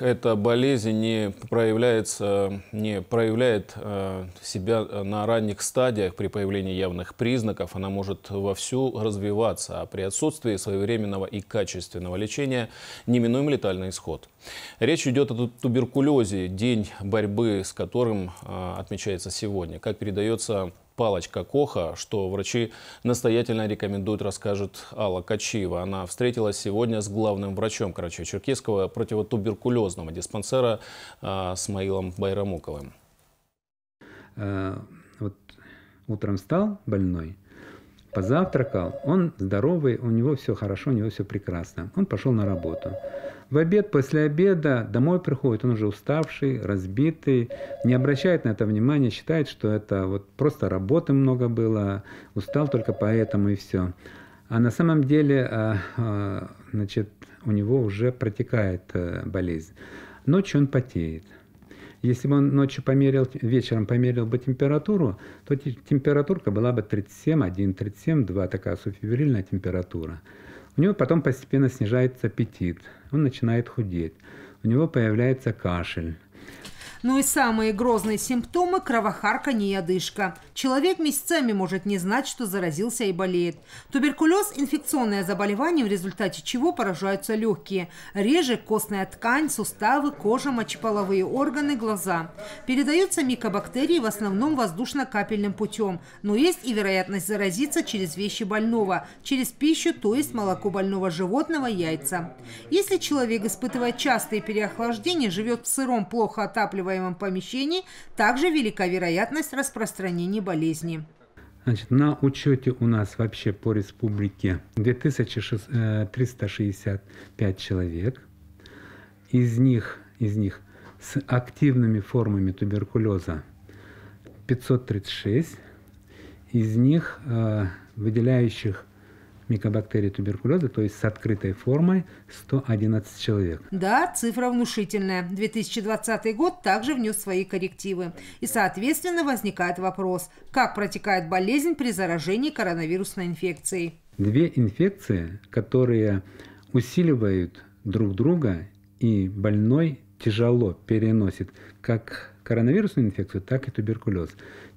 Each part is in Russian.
эта болезнь не проявляется, не проявляет э, себя на ранних стадиях при появлении явных признаков, она может вовсю развиваться, а при отсутствии своевременного и качественного лечения неминуем летальный исход. Речь идет о туберкулезе, день борьбы с которым э, отмечается сегодня. Как передается палочка Коха, что врачи настоятельно рекомендуют, расскажет Алла Качиева. Она встретилась сегодня с главным врачом Карачаево-Черкесского противотуберкулезного диспансера э, а, Смаилом Байрамуковым. Э, вот утром стал больной, позавтракал, он здоровый, у него все хорошо, у него все прекрасно. Он пошел на работу. В обед, после обеда домой приходит, он уже уставший, разбитый, не обращает на это внимания, считает, что это вот просто работы много было, устал только поэтому и все. А на самом деле, а, а, значит, у него уже протекает э, болезнь. Ночью он потеет. Если бы он ночью померил, вечером померил бы температуру, то температурка была бы 37, 1, 37, 2, такая субфебрильная температура. У него потом постепенно снижается аппетит, он начинает худеть, у него появляется кашель, ну и самые грозные симптомы – кровохарканье и одышка. Человек месяцами может не знать, что заразился и болеет. Туберкулез – инфекционное заболевание, в результате чего поражаются легкие. Реже костная ткань, суставы, кожа, мочеполовые органы, глаза. Передаются микобактерии в основном воздушно-капельным путем. Но есть и вероятность заразиться через вещи больного, через пищу, то есть молоко больного животного, яйца. Если человек испытывает частые переохлаждения, живет в сыром, плохо отапливаемом обслуживаемом помещении также велика вероятность распространения болезни. Значит, на учете у нас вообще по республике 2365 э, человек. Из них, из них с активными формами туберкулеза 536. Из них э, выделяющих микобактерий туберкулеза, то есть с открытой формой 111 человек. Да, цифра внушительная. 2020 год также внес свои коррективы. И, соответственно, возникает вопрос, как протекает болезнь при заражении коронавирусной инфекцией. Две инфекции, которые усиливают друг друга, и больной тяжело переносит как коронавирусную инфекцию, так и туберкулез.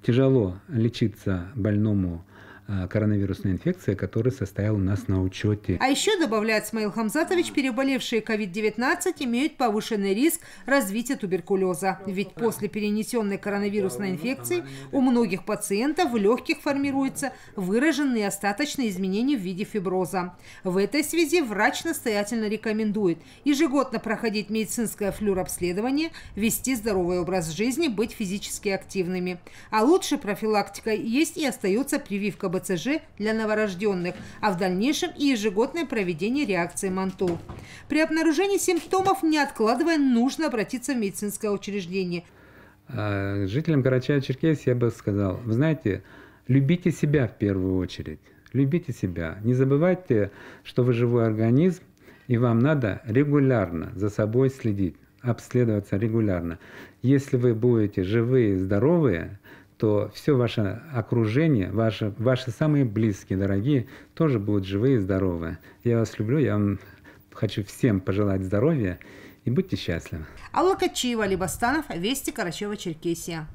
Тяжело лечиться больному Э, коронавирусная инфекция, которая состояла у нас на учете. А еще, добавляет Смаил Хамзатович, переболевшие COVID-19 имеют повышенный риск развития туберкулеза. Ведь после перенесенной коронавирусной инфекции у многих пациентов в легких формируются выраженные остаточные изменения в виде фиброза. В этой связи врач настоятельно рекомендует ежегодно проходить медицинское флюоробследование, вести здоровый образ жизни, быть физически активными. А лучшей профилактикой есть и остается прививка БЦЖ для новорожденных, а в дальнейшем и ежегодное проведение реакции МАНТУ. При обнаружении симптомов, не откладывая, нужно обратиться в медицинское учреждение. А, жителям Карачая-Черкесии я бы сказал, вы знаете, любите себя в первую очередь. Любите себя. Не забывайте, что вы живой организм, и вам надо регулярно за собой следить, обследоваться регулярно. Если вы будете живые, здоровые, что все ваше окружение, ваши, ваши самые близкие, дорогие, тоже будут живы и здоровы. Я вас люблю, я вам хочу всем пожелать здоровья и будьте счастливы. Алла Качиева, Либастанов, Вести Карачева, Черкесия.